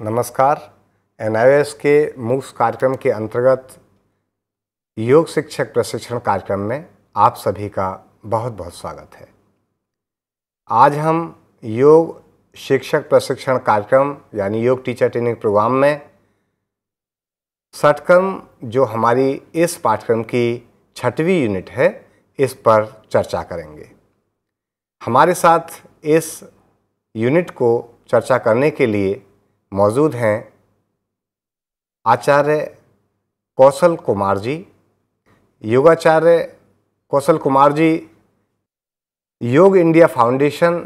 नमस्कार एन के मूक्स कार्यक्रम के अंतर्गत योग शिक्षक प्रशिक्षण कार्यक्रम में आप सभी का बहुत बहुत स्वागत है आज हम योग शिक्षक प्रशिक्षण कार्यक्रम यानी योग टीचर ट्रेनिंग प्रोग्राम में सटकर्म जो हमारी इस पाठ्यक्रम की छठवीं यूनिट है इस पर चर्चा करेंगे हमारे साथ इस यूनिट को चर्चा करने के लिए मौजूद हैं आचार्य कौशल कुमार जी योगाचार्य कौशल कुमार जी योग इंडिया फाउंडेशन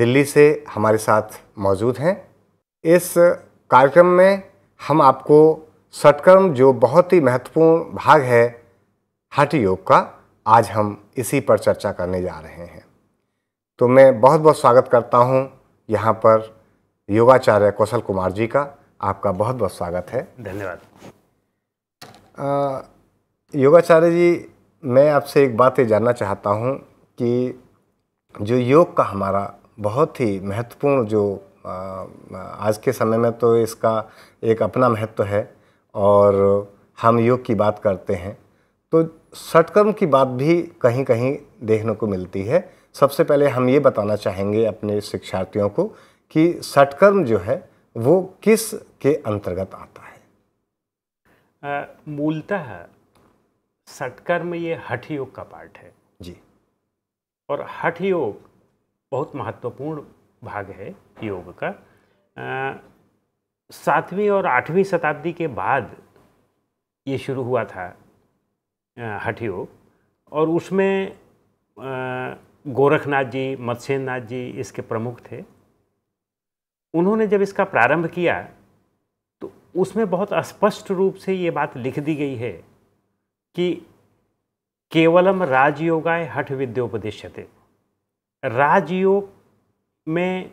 दिल्ली से हमारे साथ मौजूद हैं इस कार्यक्रम में हम आपको सटकर्म जो बहुत ही महत्वपूर्ण भाग है हठ योग का आज हम इसी पर चर्चा करने जा रहे हैं तो मैं बहुत बहुत स्वागत करता हूं यहाँ पर योगाचार्य कौशल कुमार जी का आपका बहुत बहुत स्वागत है धन्यवाद योगाचार्य जी मैं आपसे एक बात ये जानना चाहता हूँ कि जो योग का हमारा बहुत ही महत्वपूर्ण जो आज के समय में तो इसका एक अपना महत्व है और हम योग की बात करते हैं तो षटकर्म की बात भी कहीं कहीं देखने को मिलती है सबसे पहले हम ये बताना चाहेंगे अपने शिक्षार्थियों को कि सटकर्म जो है वो किस के अंतर्गत आता है मूलतः सटकर्म ये हठ योग का पार्ट है जी और हठ योग बहुत महत्वपूर्ण भाग है योग का सातवीं और आठवीं शताब्दी के बाद ये शुरू हुआ था हठ योग और उसमें गोरखनाथ जी मत्स्यनाथ जी इसके प्रमुख थे उन्होंने जब इसका प्रारंभ किया तो उसमें बहुत स्पष्ट रूप से ये बात लिख दी गई है कि केवलम राजयोगाय हठ विद्योपदेश्यते राजयोग में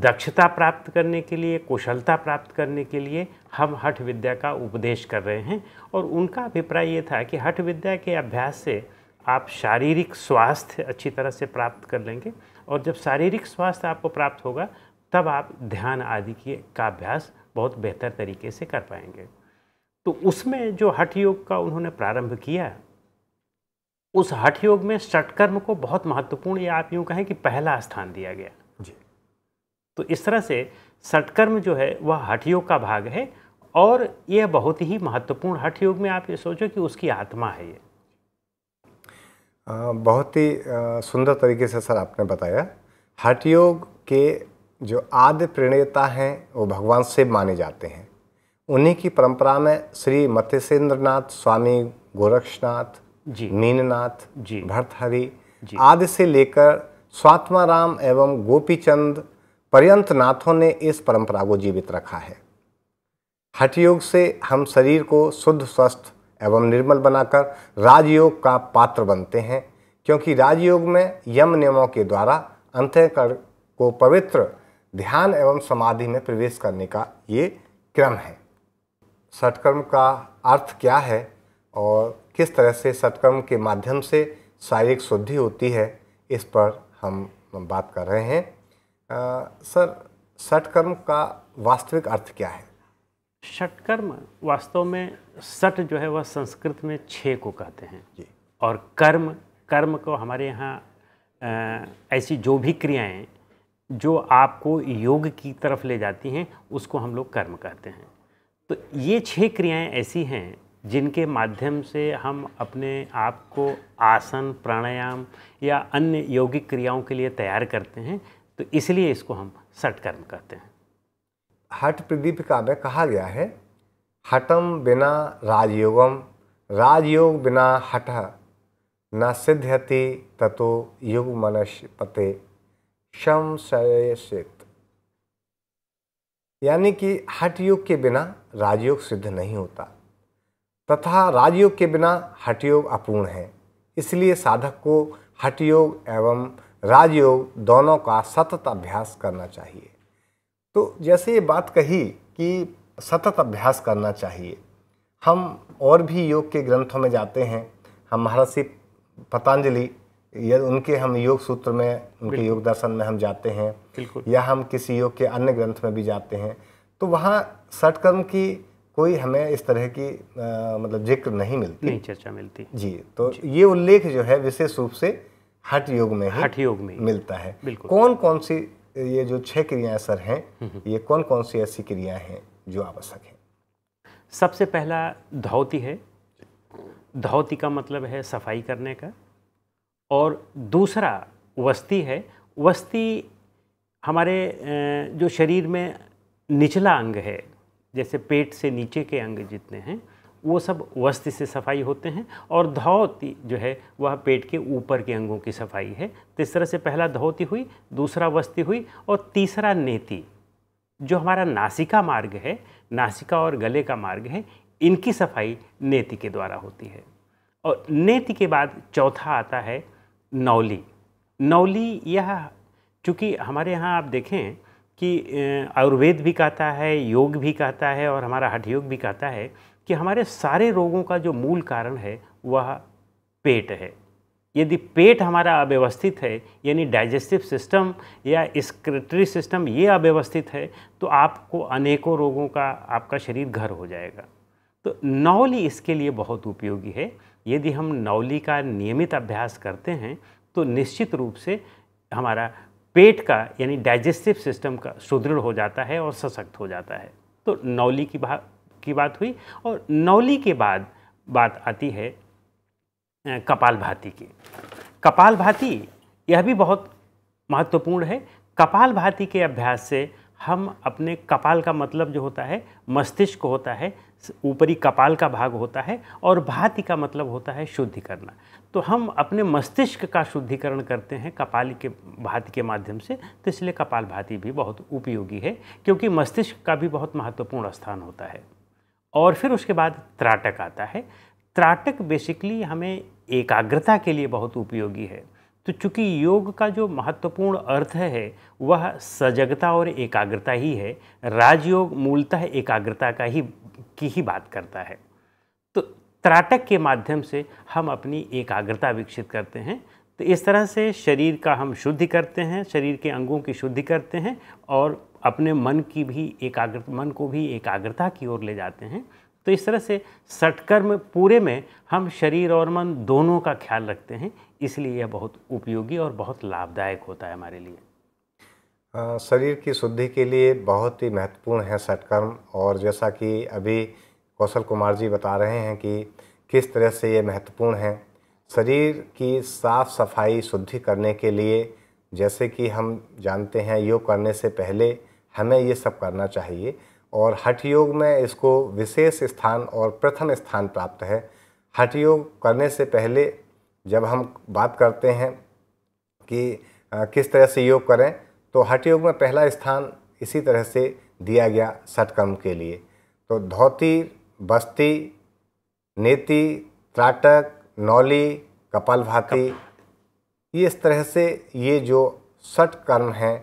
दक्षता प्राप्त करने के लिए कुशलता प्राप्त करने के लिए हम हठ विद्या का उपदेश कर रहे हैं और उनका अभिप्राय ये था कि हठ विद्या के अभ्यास से आप शारीरिक स्वास्थ्य अच्छी तरह से प्राप्त कर लेंगे और जब शारीरिक स्वास्थ्य आपको प्राप्त होगा तब आप ध्यान आदि की का अभ्यास बहुत बेहतर तरीके से कर पाएंगे तो उसमें जो हठ योग का उन्होंने प्रारंभ किया उस हठ योग में षटकर्म को बहुत महत्वपूर्ण या आप यूँ कहें कि पहला स्थान दिया गया जी तो इस तरह से षटकर्म जो है वह हठ योग का भाग है और यह बहुत ही महत्वपूर्ण हठ योग में आप ये सोचो कि उसकी आत्मा है ये बहुत ही सुंदर तरीके से सर आपने बताया हठ योग के जो आद्य प्रणेता हैं वो भगवान शिव माने जाते हैं उन्हीं की परंपरा में श्री मत्स्येंद्रनाथ स्वामी गोरक्षनाथ जी मीननाथ जी भरतहरि आदि से लेकर स्वात्माराम एवं गोपीचंद पर्यंत नाथों ने इस परंपरा को जीवित रखा है हठयोग से हम शरीर को शुद्ध स्वस्थ एवं निर्मल बनाकर राजयोग का पात्र बनते हैं क्योंकि राजयोग में यम नियमों के द्वारा अंत्यकरण को पवित्र ध्यान एवं समाधि में प्रवेश करने का ये क्रम है सटकर्म का अर्थ क्या है और किस तरह से सटकर्म के माध्यम से शारीरिक शुद्धि होती है इस पर हम बात कर रहे हैं आ, सर सटकर्म का वास्तविक अर्थ क्या है सटकर्म वास्तव में सट जो है वह संस्कृत में छः को कहते हैं जी और कर्म कर्म को हमारे यहाँ ऐसी जो भी क्रियाएं जो आपको योग की तरफ ले जाती हैं उसको हम लोग कर्म कहते हैं तो ये छह क्रियाएं ऐसी हैं जिनके माध्यम से हम अपने आप को आसन प्राणायाम या अन्य यौगिक क्रियाओं के लिए तैयार करते हैं तो इसलिए इसको हम सट कर्म कहते हैं हट प्रदीपिका में कहा गया है हटम बिना राजयोगम राजयोग बिना हठ न सिद्ध्यति ततो युग मनुष्य पते शमशयसित यानी कि हठ योग के बिना राजयोग सिद्ध नहीं होता तथा राजयोग के बिना हठ योग अपूर्ण है इसलिए साधक को हठ योग एवं राजयोग दोनों का सतत अभ्यास करना चाहिए तो जैसे ये बात कही कि सतत अभ्यास करना चाहिए हम और भी योग के ग्रंथों में जाते हैं हम महर्षि पतंजलि यदि उनके हम योग सूत्र में उनके योग दर्शन में हम जाते हैं या हम किसी योग के अन्य ग्रंथ में भी जाते हैं तो वहाँ सटकर्म की कोई हमें इस तरह की आ, मतलब जिक्र नहीं मिलती नहीं चर्चा मिलती जी तो जी। ये उल्लेख जो है विशेष रूप से हठ योग में हठ योग में मिलता है कौन कौन सी ये जो छह क्रियाएं सर हैं हम्म, हम्म। ये कौन कौन सी ऐसी क्रियाएं हैं जो आवश्यक है सबसे पहला धौती है धौती का मतलब है सफाई करने का और दूसरा वस्ती है वस्ती हमारे जो शरीर में निचला अंग है जैसे पेट से नीचे के अंग जितने हैं वो सब वस्ती से सफाई होते हैं और धौती जो है वह पेट के ऊपर के अंगों की सफाई है तो इस तरह से पहला धौती हुई दूसरा वस्ती हुई और तीसरा नेति जो हमारा नासिका मार्ग है नासिका और गले का मार्ग है इनकी सफाई नेति के द्वारा होती है और नेति के बाद चौथा आता है नौली नौली यह चूँकि हमारे यहाँ आप देखें कि आयुर्वेद भी कहता है योग भी कहता है और हमारा हठ योग भी कहता है कि हमारे सारे रोगों का जो मूल कारण है वह पेट है यदि पेट हमारा अव्यवस्थित है यानी डाइजेस्टिव सिस्टम या स्क्रेटरी सिस्टम ये अव्यवस्थित है तो आपको अनेकों रोगों का आपका शरीर घर हो जाएगा तो नौली इसके लिए बहुत उपयोगी है यदि हम नौली का नियमित अभ्यास करते हैं तो निश्चित रूप से हमारा पेट का यानी डाइजेस्टिव सिस्टम का सुदृढ़ हो जाता है और सशक्त हो जाता है तो नौली की बात की बात हुई और नौली के बाद बात आती है कपाल भाती की कपाल भाती यह भी बहुत महत्वपूर्ण है कपाल भाती के अभ्यास से हम अपने कपाल का मतलब जो होता है मस्तिष्क होता है ऊपरी कपाल का भाग होता है और भाति का मतलब होता है शुद्धि करना तो हम अपने मस्तिष्क का शुद्धिकरण करते हैं कपाल के भाति के माध्यम से तो इसलिए कपाल भाति भी बहुत उपयोगी है क्योंकि मस्तिष्क का भी बहुत महत्वपूर्ण स्थान होता है और फिर उसके बाद त्राटक आता है त्राटक बेसिकली हमें एकाग्रता के लिए बहुत उपयोगी है तो चूँकि योग का जो महत्वपूर्ण अर्थ है वह सजगता और एकाग्रता ही है राजयोग मूलतः एकाग्रता का ही की ही बात करता है तो त्राटक के माध्यम से हम अपनी एकाग्रता विकसित करते हैं तो इस तरह से शरीर का हम शुद्धि करते हैं शरीर के अंगों की शुद्धि करते हैं और अपने मन की भी एकाग्र मन को भी एकाग्रता की ओर ले जाते हैं तो इस तरह से सटकर्म पूरे में हम शरीर और मन दोनों का ख्याल रखते हैं इसलिए यह बहुत उपयोगी और बहुत लाभदायक होता है हमारे लिए आ, शरीर की शुद्धि के लिए बहुत ही महत्वपूर्ण है सटकर्म और जैसा कि अभी कौशल कुमार जी बता रहे हैं कि किस तरह से ये महत्वपूर्ण है शरीर की साफ सफाई शुद्धि करने के लिए जैसे कि हम जानते हैं योग करने से पहले हमें ये सब करना चाहिए और हठ योग में इसको विशेष स्थान और प्रथम स्थान प्राप्त है हठ योग करने से पहले जब हम बात करते हैं कि किस तरह से योग करें तो हठ योग में पहला स्थान इसी तरह से दिया गया सटकर्म के लिए तो धोती बस्ती नेति त्राटक नौली कपाल भाती इस तरह से ये जो सट कर्म हैं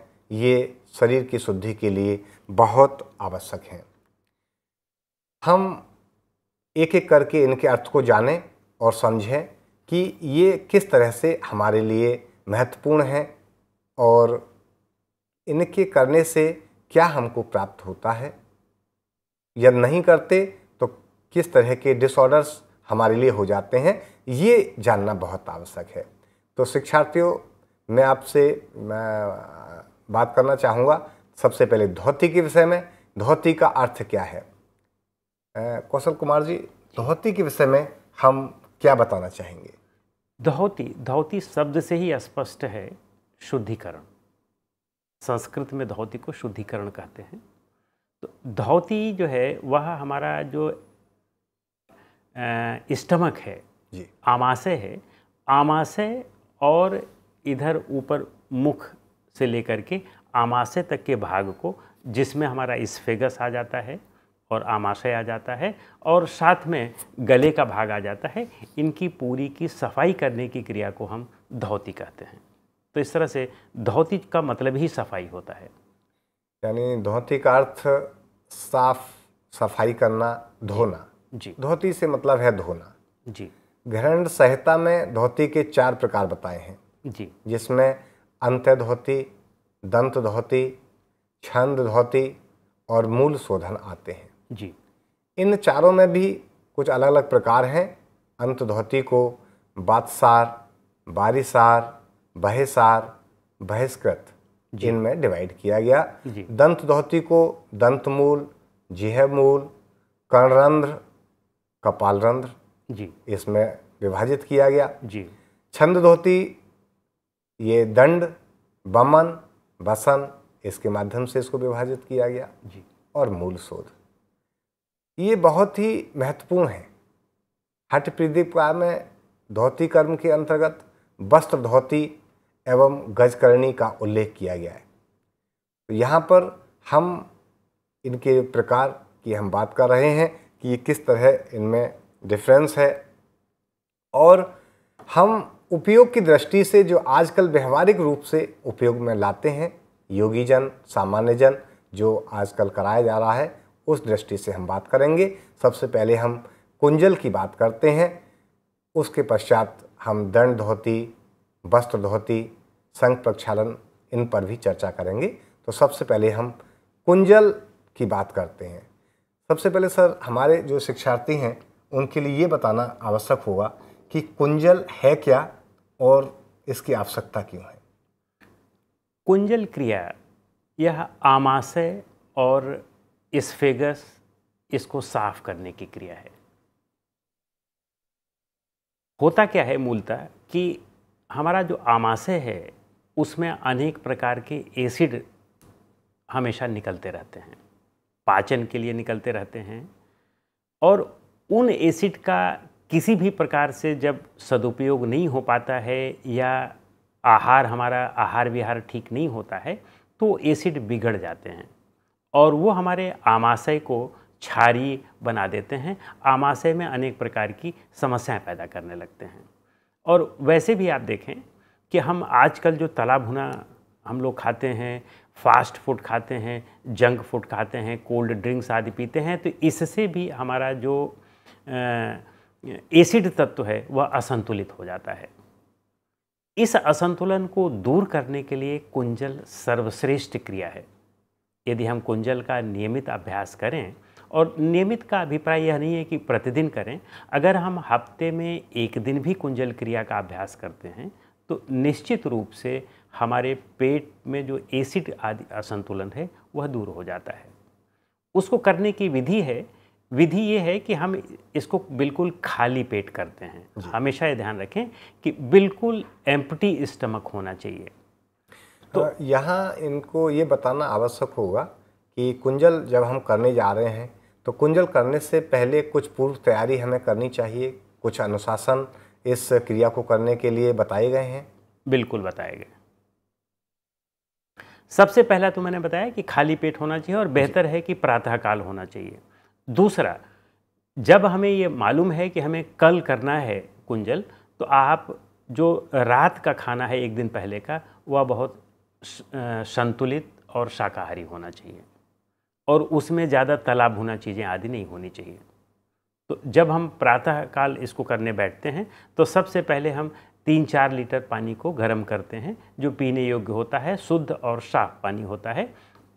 ये शरीर की शुद्धि के लिए बहुत आवश्यक हैं हम एक एक करके इनके अर्थ को जानें और समझें कि ये किस तरह से हमारे लिए महत्वपूर्ण हैं और इनके करने से क्या हमको प्राप्त होता है यदि नहीं करते तो किस तरह के डिसऑर्डर्स हमारे लिए हो जाते हैं ये जानना बहुत आवश्यक है तो शिक्षार्थियों मैं आपसे बात करना चाहूँगा सबसे पहले धोती के विषय में धोती का अर्थ क्या है कौशल कुमार जी धोती के विषय में हम क्या बताना चाहेंगे धोती धोती शब्द से ही स्पष्ट है शुद्धिकरण संस्कृत में धोती को शुद्धिकरण कहते हैं तो धोती जो है वह हमारा जो स्टमक है आमाशय है आमाशय और इधर ऊपर मुख से लेकर के आमाशय तक के भाग को जिसमें हमारा स्फेगस आ जाता है और आमाशय आ जाता है और साथ में गले का भाग आ जाता है इनकी पूरी की सफाई करने की क्रिया को हम धोती कहते हैं तो इस तरह से धोती का मतलब ही सफाई होता है यानी धोती का अर्थ साफ सफाई करना धोना जी धोती से मतलब है धोना जी ग्रहण संहिता में धोती के चार प्रकार बताए हैं जी जिसमें अंत्य धोती दंत धोती छंद धोती और मूल शोधन आते हैं जी इन चारों में भी कुछ अलग अलग प्रकार हैं अंत धोती को बादसार बारिसार बहेसार बहिष्कृत जिनमें डिवाइड किया गया दंत धोती को दंतमूल मूल कर्णरंध्र कपालरंध्र जी इसमें विभाजित किया गया जी छंद धोती ये दंड बमन बसन इसके माध्यम से इसको विभाजित किया गया जी और मूल शोध ये बहुत ही महत्वपूर्ण है हट का में धोती कर्म के अंतर्गत वस्त्र धोती एवं गजकर्णी का उल्लेख किया गया है तो यहाँ पर हम इनके प्रकार की हम बात कर रहे हैं कि ये किस तरह इनमें डिफरेंस है और हम उपयोग की दृष्टि से जो आजकल व्यवहारिक रूप से उपयोग में लाते हैं योगी जन सामान्य जन जो आजकल कराया जा रहा है उस दृष्टि से हम बात करेंगे सबसे पहले हम कुंजल की बात करते हैं उसके पश्चात हम दंड धोती वस्त्र धोती संघ प्रक्षालन इन पर भी चर्चा करेंगे तो सबसे पहले हम कुंजल की बात करते हैं सबसे पहले सर हमारे जो शिक्षार्थी हैं उनके लिए ये बताना आवश्यक होगा कि कुंजल है क्या और इसकी आवश्यकता क्यों है कुंजल क्रिया यह आमाशय और इस्फेगस इसको साफ करने की क्रिया है होता क्या है मूलतः कि हमारा जो आमाशय है उसमें अनेक प्रकार के एसिड हमेशा निकलते रहते हैं पाचन के लिए निकलते रहते हैं और उन एसिड का किसी भी प्रकार से जब सदुपयोग नहीं हो पाता है या आहार हमारा आहार विहार ठीक नहीं होता है तो एसिड बिगड़ जाते हैं और वो हमारे आमाशय को क्षारीय बना देते हैं आमाशय में अनेक प्रकार की समस्याएं पैदा करने लगते हैं और वैसे भी आप देखें कि हम आजकल जो तला भुना हम लोग खाते हैं फास्ट फूड खाते हैं जंक फूड खाते हैं कोल्ड ड्रिंक्स आदि पीते हैं तो इससे भी हमारा जो आ, एसिड तत्व है वह असंतुलित हो जाता है इस असंतुलन को दूर करने के लिए कुंजल सर्वश्रेष्ठ क्रिया है यदि हम कुंजल का नियमित अभ्यास करें और नियमित का अभिप्राय यह नहीं है कि प्रतिदिन करें अगर हम हफ्ते में एक दिन भी कुंजल क्रिया का अभ्यास करते हैं तो निश्चित रूप से हमारे पेट में जो एसिड आदि असंतुलन है वह दूर हो जाता है उसको करने की विधि है विधि ये है कि हम इसको बिल्कुल खाली पेट करते हैं हमेशा ये ध्यान रखें कि बिल्कुल एम्प्टी स्टमक होना चाहिए तो यहाँ इनको ये बताना आवश्यक होगा कि कुंजल जब हम करने जा रहे हैं तो कुंजल करने से पहले कुछ पूर्व तैयारी हमें करनी चाहिए कुछ अनुशासन इस क्रिया को करने के लिए बताए गए हैं बिल्कुल बताए गए सबसे पहला तो मैंने बताया कि खाली पेट होना चाहिए और बेहतर है कि प्रातःकाल होना चाहिए दूसरा जब हमें ये मालूम है कि हमें कल करना है कुंजल तो आप जो रात का खाना है एक दिन पहले का वह बहुत संतुलित और शाकाहारी होना चाहिए और उसमें ज़्यादा तला भुना चीज़ें आदि नहीं होनी चाहिए तो जब हम प्रातःकाल इसको करने बैठते हैं तो सबसे पहले हम तीन चार लीटर पानी को गर्म करते हैं जो पीने योग्य होता है शुद्ध और साफ पानी होता है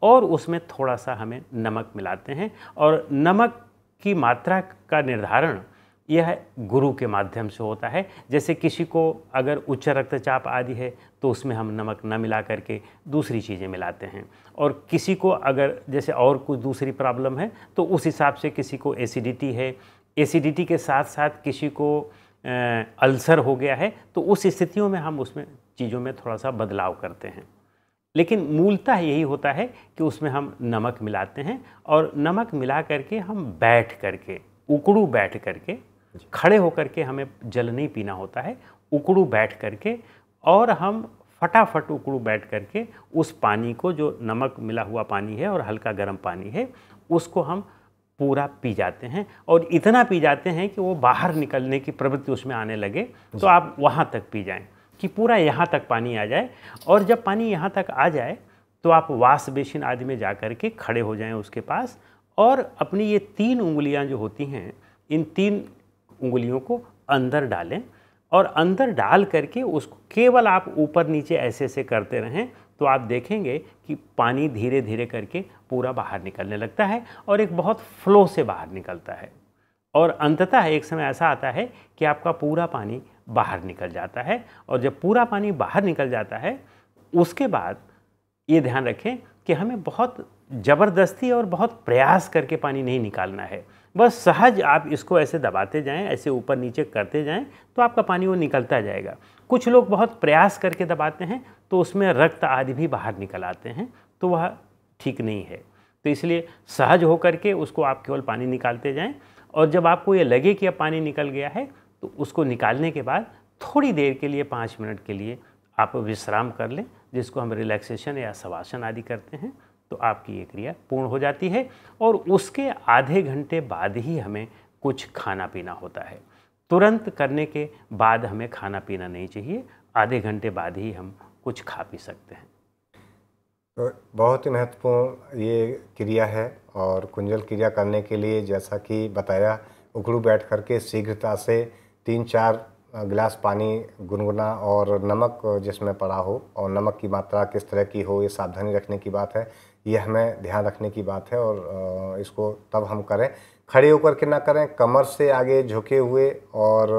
और उसमें थोड़ा सा हमें नमक मिलाते हैं और नमक की मात्रा का निर्धारण यह गुरु के माध्यम से होता है जैसे किसी को अगर उच्च रक्तचाप आदि है तो उसमें हम नमक न मिला करके दूसरी चीज़ें मिलाते हैं और किसी को अगर जैसे और कुछ दूसरी प्रॉब्लम है तो उस हिसाब से किसी को एसिडिटी है एसिडिटी के साथ साथ किसी को अल्सर हो गया है तो उस स्थितियों में हम उसमें चीज़ों में थोड़ा सा बदलाव करते हैं लेकिन मूलतः यही होता है कि उसमें हम नमक मिलाते हैं और नमक मिला करके हम बैठ करके उकड़ू बैठ करके खड़े होकर के हमें जल नहीं पीना होता है उकड़ू बैठ करके और हम फटाफट उकड़ू बैठ करके उस पानी को जो नमक मिला हुआ पानी है और हल्का गर्म पानी है उसको हम पूरा पी जाते हैं और इतना पी जाते हैं कि वो बाहर निकलने की प्रवृत्ति उसमें आने लगे तो आप वहाँ तक पी जाएँ कि पूरा यहाँ तक पानी आ जाए और जब पानी यहाँ तक आ जाए तो आप वास बेसिन आदि में जा कर के खड़े हो जाएं उसके पास और अपनी ये तीन उंगलियाँ जो होती हैं इन तीन उंगलियों को अंदर डालें और अंदर डाल करके उसको केवल आप ऊपर नीचे ऐसे ऐसे करते रहें तो आप देखेंगे कि पानी धीरे धीरे करके पूरा बाहर निकलने लगता है और एक बहुत फ्लो से बाहर निकलता है और अंततः एक समय ऐसा आता है कि आपका पूरा पानी बाहर निकल जाता है और जब पूरा पानी बाहर निकल जाता है उसके बाद ये ध्यान रखें कि हमें बहुत ज़बरदस्ती और बहुत प्रयास करके पानी नहीं निकालना है बस सहज आप इसको ऐसे दबाते जाएं ऐसे ऊपर नीचे करते जाएं तो आपका पानी वो निकलता जाएगा कुछ लोग बहुत प्रयास करके दबाते हैं तो उसमें रक्त आदि भी बाहर निकल आते हैं तो वह ठीक नहीं है तो इसलिए सहज होकर के उसको आप केवल पानी निकालते जाएं और जब आपको ये लगे कि अब पानी निकल गया है तो उसको निकालने के बाद थोड़ी देर के लिए पाँच मिनट के लिए आप विश्राम कर लें जिसको हम रिलैक्सेशन या शवासन आदि करते हैं तो आपकी ये क्रिया पूर्ण हो जाती है और उसके आधे घंटे बाद ही हमें कुछ खाना पीना होता है तुरंत करने के बाद हमें खाना पीना नहीं चाहिए आधे घंटे बाद ही हम कुछ खा पी सकते हैं तो बहुत ही महत्वपूर्ण ये क्रिया है और कुंजल क्रिया करने के लिए जैसा कि बताया उखड़ू बैठ करके शीघ्रता से तीन चार गिलास पानी गुनगुना और नमक जिसमें पड़ा हो और नमक की मात्रा किस तरह की हो ये सावधानी रखने की बात है ये हमें ध्यान रखने की बात है और इसको तब हम करें खड़े होकर के ना करें कमर से आगे झुके हुए और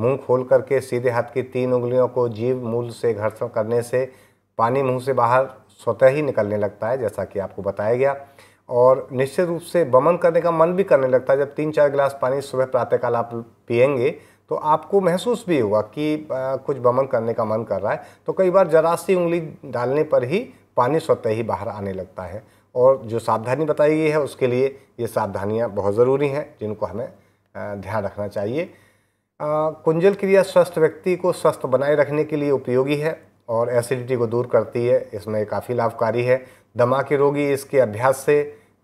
मुंह खोल करके सीधे हाथ की तीन उंगलियों को जीव मूल से घर्षण करने से पानी मुंह से बाहर स्वतः ही निकलने लगता है जैसा कि आपको बताया गया और निश्चित रूप से बमन करने का मन भी करने लगता है जब तीन चार गिलास पानी सुबह प्रातःकाल आप पियेंगे तो आपको महसूस भी होगा कि आ, कुछ भ्रमण करने का मन कर रहा है तो कई बार जरा सी उंगली डालने पर ही पानी स्वतः ही बाहर आने लगता है और जो सावधानी बताई गई है उसके लिए ये सावधानियाँ बहुत ज़रूरी हैं जिनको हमें ध्यान रखना चाहिए कुंजल क्रिया स्वस्थ व्यक्ति को स्वस्थ बनाए रखने के लिए उपयोगी है और एसिडिटी को दूर करती है इसमें काफ़ी लाभकारी है दमा के रोगी इसके अभ्यास से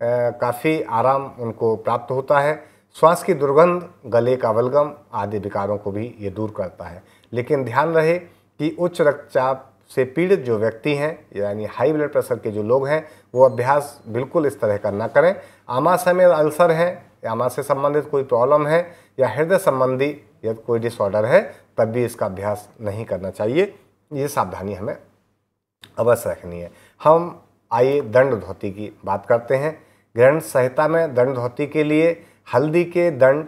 काफ़ी आराम उनको प्राप्त होता है श्वास की दुर्गंध गले का बलगम आदि विकारों को भी ये दूर करता है लेकिन ध्यान रहे कि उच्च रक्तचाप से पीड़ित जो व्यक्ति हैं यानी हाई ब्लड प्रेशर के जो लोग हैं वो अभ्यास बिल्कुल इस तरह का ना करें आमाशय में अल्सर है या आमाशय संबंधित कोई प्रॉब्लम है या हृदय संबंधी या कोई डिसऑर्डर है तब भी इसका अभ्यास नहीं करना चाहिए ये सावधानी हमें अवश्य रखनी है हम आइए दंड धोती की बात करते हैं ग्रहण संहिता में दंड धोती के लिए हल्दी के दंड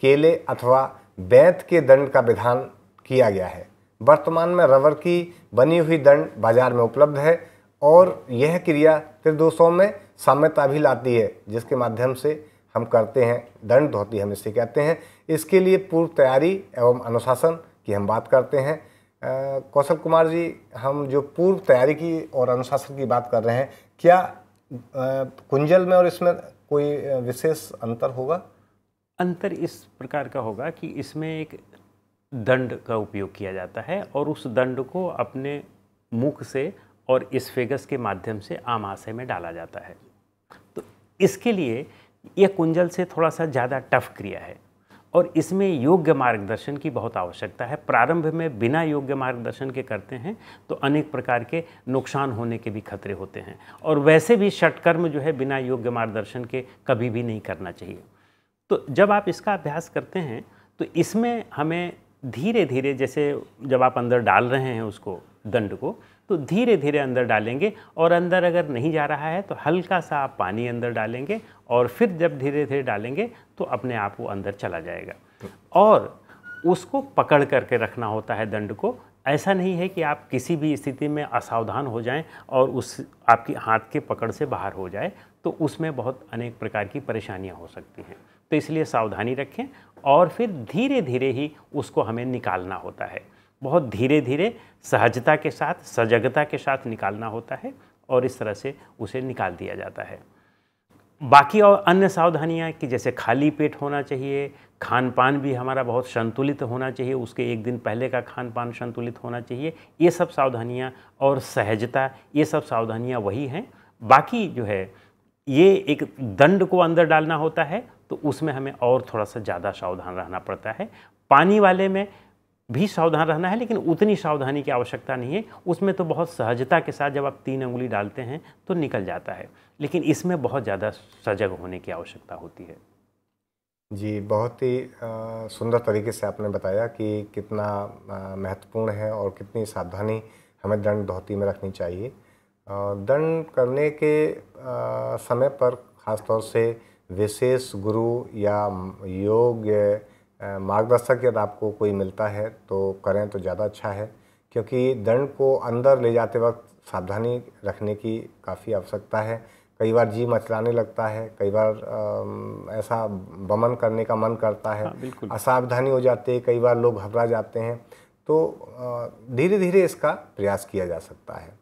केले अथवा बैत के दंड का विधान किया गया है वर्तमान में रबर की बनी हुई दंड बाजार में उपलब्ध है और यह क्रिया त्रिदोषों में साम्यता भी लाती है जिसके माध्यम से हम करते हैं दंड धोती हम इसे कहते हैं इसके लिए पूर्व तैयारी एवं अनुशासन की हम बात करते हैं कौशल कुमार जी हम जो पूर्व तैयारी की और अनुशासन की बात कर रहे हैं क्या आ, कुंजल में और इसमें कोई विशेष अंतर होगा अंतर इस प्रकार का होगा कि इसमें एक दंड का उपयोग किया जाता है और उस दंड को अपने मुख से और फेगस के माध्यम से आमाशय में डाला जाता है तो इसके लिए यह कुंजल से थोड़ा सा ज़्यादा टफ क्रिया है और इसमें योग्य मार्गदर्शन की बहुत आवश्यकता है प्रारंभ में बिना योग्य मार्गदर्शन के करते हैं तो अनेक प्रकार के नुकसान होने के भी खतरे होते हैं और वैसे भी षटकर्म जो है बिना योग्य मार्गदर्शन के कभी भी नहीं करना चाहिए तो जब आप इसका अभ्यास करते हैं तो इसमें हमें धीरे धीरे जैसे जब आप अंदर डाल रहे हैं उसको दंड को तो धीरे धीरे अंदर डालेंगे और अंदर अगर नहीं जा रहा है तो हल्का सा आप पानी अंदर डालेंगे और फिर जब धीरे धीरे डालेंगे तो अपने आप वो अंदर चला जाएगा और उसको पकड़ करके रखना होता है दंड को ऐसा नहीं है कि आप किसी भी स्थिति में असावधान हो जाएं और उस आपकी हाथ के पकड़ से बाहर हो जाए तो उसमें बहुत अनेक प्रकार की परेशानियां हो सकती हैं तो इसलिए सावधानी रखें और फिर धीरे धीरे ही उसको हमें निकालना होता है बहुत धीरे धीरे सहजता के साथ सजगता के साथ निकालना होता है और इस तरह से उसे निकाल दिया जाता है बाकी और अन्य सावधानियाँ कि जैसे खाली पेट होना चाहिए खान पान भी हमारा बहुत संतुलित होना चाहिए उसके एक दिन पहले का खान पान संतुलित होना चाहिए ये सब सावधानियाँ और सहजता ये सब सावधानियाँ वही हैं बाकी जो है ये एक दंड को अंदर डालना होता है तो उसमें हमें और थोड़ा सा ज़्यादा सावधान रहना पड़ता है पानी वाले में भी सावधान रहना है लेकिन उतनी सावधानी की आवश्यकता नहीं है उसमें तो बहुत सहजता के साथ जब आप तीन उंगली डालते हैं तो निकल जाता है लेकिन इसमें बहुत ज़्यादा सजग होने की आवश्यकता होती है जी बहुत ही सुंदर तरीके से आपने बताया कि कितना महत्वपूर्ण है और कितनी सावधानी हमें दंड धोती में रखनी चाहिए दंड करने के आ, समय पर ख़ासतौर से विशेष गुरु या योग मार्गदर्शक यदि आपको कोई मिलता है तो करें तो ज़्यादा अच्छा है क्योंकि दंड को अंदर ले जाते वक्त सावधानी रखने की काफ़ी आवश्यकता है कई बार जी मचलाने लगता है कई बार आ, ऐसा बमन करने का मन करता है हाँ, असावधानी हो जाती है कई बार लोग घबरा जाते हैं तो धीरे धीरे इसका प्रयास किया जा सकता है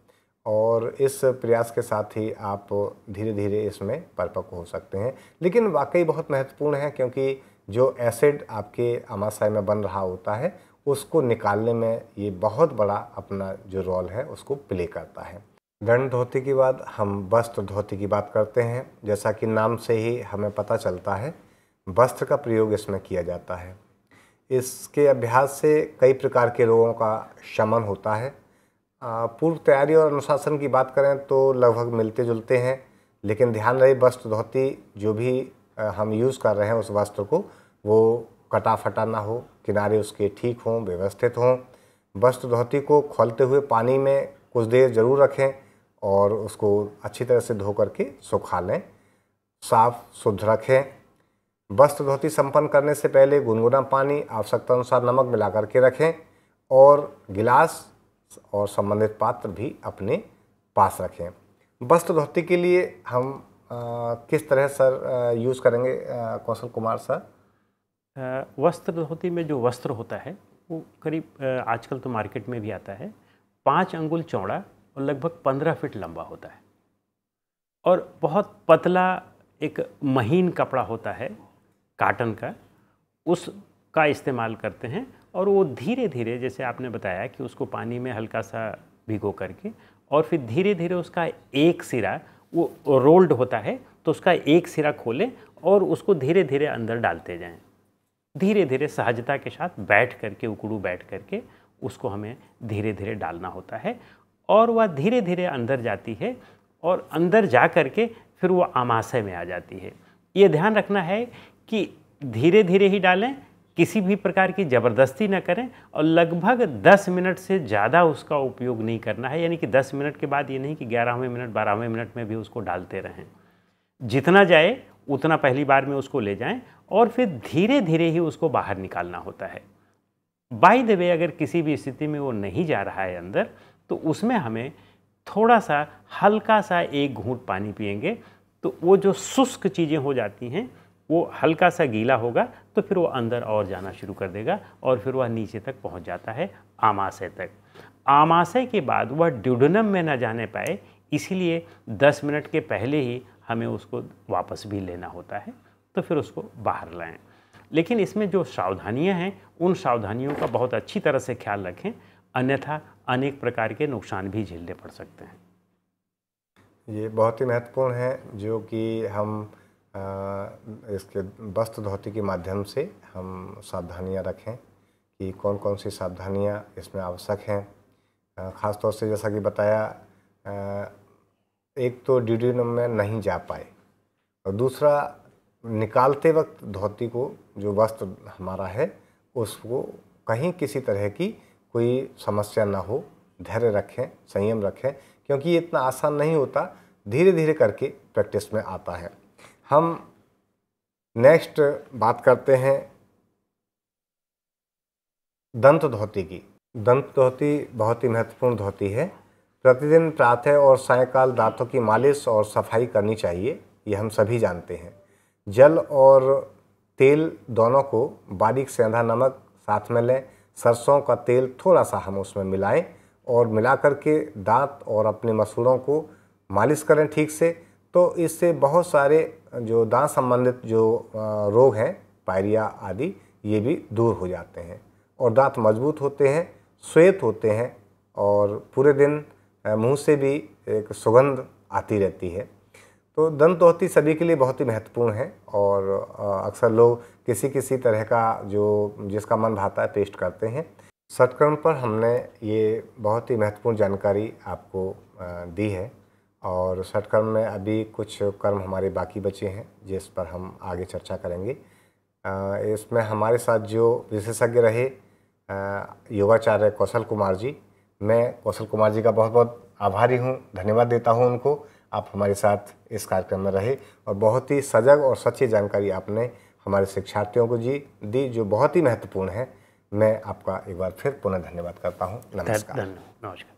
और इस प्रयास के साथ ही आप धीरे धीरे इसमें परिपक्व हो सकते हैं लेकिन वाकई बहुत महत्वपूर्ण है क्योंकि जो एसिड आपके अमाशय में बन रहा होता है उसको निकालने में ये बहुत बड़ा अपना जो रोल है उसको प्ले करता है दंड धोती के बाद हम वस्त्र धोती की बात करते हैं जैसा कि नाम से ही हमें पता चलता है वस्त्र का प्रयोग इसमें किया जाता है इसके अभ्यास से कई प्रकार के रोगों का शमन होता है पूर्व तैयारी और अनुशासन की बात करें तो लगभग मिलते जुलते हैं लेकिन ध्यान रहे वस्त्र धोती जो भी हम यूज़ कर रहे हैं उस वस्त्र को वो कटा फटा ना हो किनारे उसके ठीक हों व्यवस्थित हों वस्त्र धोती को खोलते हुए पानी में कुछ देर ज़रूर रखें और उसको अच्छी तरह से धो करके सुखा लें साफ शुद्ध रखें वस्त्र धोती संपन्न करने से पहले गुनगुना पानी आवश्यकता अनुसार नमक मिला करके रखें और गिलास और संबंधित पात्र भी अपने पास रखें वस्त्र धोती के लिए हम किस तरह सर यूज़ करेंगे कौशल कुमार सर वस्त्र धोती में जो वस्त्र होता है वो करीब आजकल तो मार्केट में भी आता है पाँच अंगुल चौड़ा और लगभग पंद्रह फिट लंबा होता है और बहुत पतला एक महीन कपड़ा होता है काटन का उस का इस्तेमाल करते हैं और वो धीरे धीरे जैसे आपने बताया कि उसको पानी में हल्का सा भिगो करके और फिर धीरे धीरे उसका एक सिरा वो रोल्ड होता है तो उसका एक सिरा खोलें और उसको धीरे धीरे अंदर डालते जाएं धीरे धीरे सहजता के साथ बैठ करके उकड़ू बैठ करके उसको हमें धीरे धीरे डालना होता है और वह धीरे धीरे अंदर जाती है और अंदर जा कर के फिर वो आमाशय में आ जाती है ये ध्यान रखना है कि धीरे धीरे ही डालें किसी भी प्रकार की ज़बरदस्ती ना करें और लगभग 10 मिनट से ज़्यादा उसका उपयोग नहीं करना है यानी कि 10 मिनट के बाद ये नहीं कि ग्यारहवें मिनट बारहवें मिनट में भी उसको डालते रहें जितना जाए उतना पहली बार में उसको ले जाएं और फिर धीरे धीरे ही उसको बाहर निकालना होता है बाई द वे अगर किसी भी स्थिति में वो नहीं जा रहा है अंदर तो उसमें हमें थोड़ा सा हल्का सा एक घूंट पानी पियेंगे तो वो जो शुष्क चीज़ें हो जाती हैं वो हल्का सा गीला होगा तो फिर वो अंदर और जाना शुरू कर देगा और फिर वह नीचे तक पहुंच जाता है आमाशय तक आमाशय के बाद वह ड्यूडनम में ना जाने पाए इसीलिए 10 मिनट के पहले ही हमें उसको वापस भी लेना होता है तो फिर उसको बाहर लाएं लेकिन इसमें जो सावधानियां हैं उन सावधानियों का बहुत अच्छी तरह से ख्याल रखें अन्यथा अनेक प्रकार के नुकसान भी झेलने पड़ सकते हैं ये बहुत ही महत्वपूर्ण है जो कि हम इसके वस्त्र धोती के माध्यम से हम सावधानियाँ रखें कि कौन कौन सी सावधानियाँ इसमें आवश्यक हैं तौर से जैसा कि बताया एक तो ड्यूटी में नहीं जा पाए और दूसरा निकालते वक्त धोती को जो वस्त्र हमारा है उसको कहीं किसी तरह की कोई समस्या ना हो धैर्य रखें संयम रखें क्योंकि ये इतना आसान नहीं होता धीरे धीरे करके प्रैक्टिस में आता है हम नेक्स्ट बात करते हैं दंत धोती की दंत धोती बहुत ही महत्वपूर्ण धोती है प्रतिदिन प्रातः और सायकाल दांतों की मालिश और सफाई करनी चाहिए ये हम सभी जानते हैं जल और तेल दोनों को बारीक सेंधा नमक साथ में लें सरसों का तेल थोड़ा सा हम उसमें मिलाएं और मिला करके दांत और अपने मसूड़ों को मालिश करें ठीक से तो इससे बहुत सारे जो दांत संबंधित जो रोग हैं पायरिया आदि ये भी दूर हो जाते हैं और दांत मजबूत होते हैं श्वेत होते हैं और पूरे दिन मुंह से भी एक सुगंध आती रहती है तो दोहती सभी के लिए बहुत ही महत्वपूर्ण है और अक्सर लोग किसी किसी तरह का जो जिसका मन भाता है पेस्ट करते हैं सटक्रम पर हमने ये बहुत ही महत्वपूर्ण जानकारी आपको दी है और षटकर्म में अभी कुछ कर्म हमारे बाकी बचे हैं जिस पर हम आगे चर्चा करेंगे इसमें हमारे साथ जो विशेषज्ञ रहे योगाचार्य कौशल कुमार जी मैं कौशल कुमार जी का बहुत बहुत आभारी हूँ धन्यवाद देता हूँ उनको आप हमारे साथ इस कार्यक्रम में रहे और बहुत ही सजग और सच्ची जानकारी आपने हमारे शिक्षार्थियों को जी दी जो बहुत ही महत्वपूर्ण है मैं आपका एक बार फिर पुनः धन्यवाद करता हूँ नमस्कार नमस्कार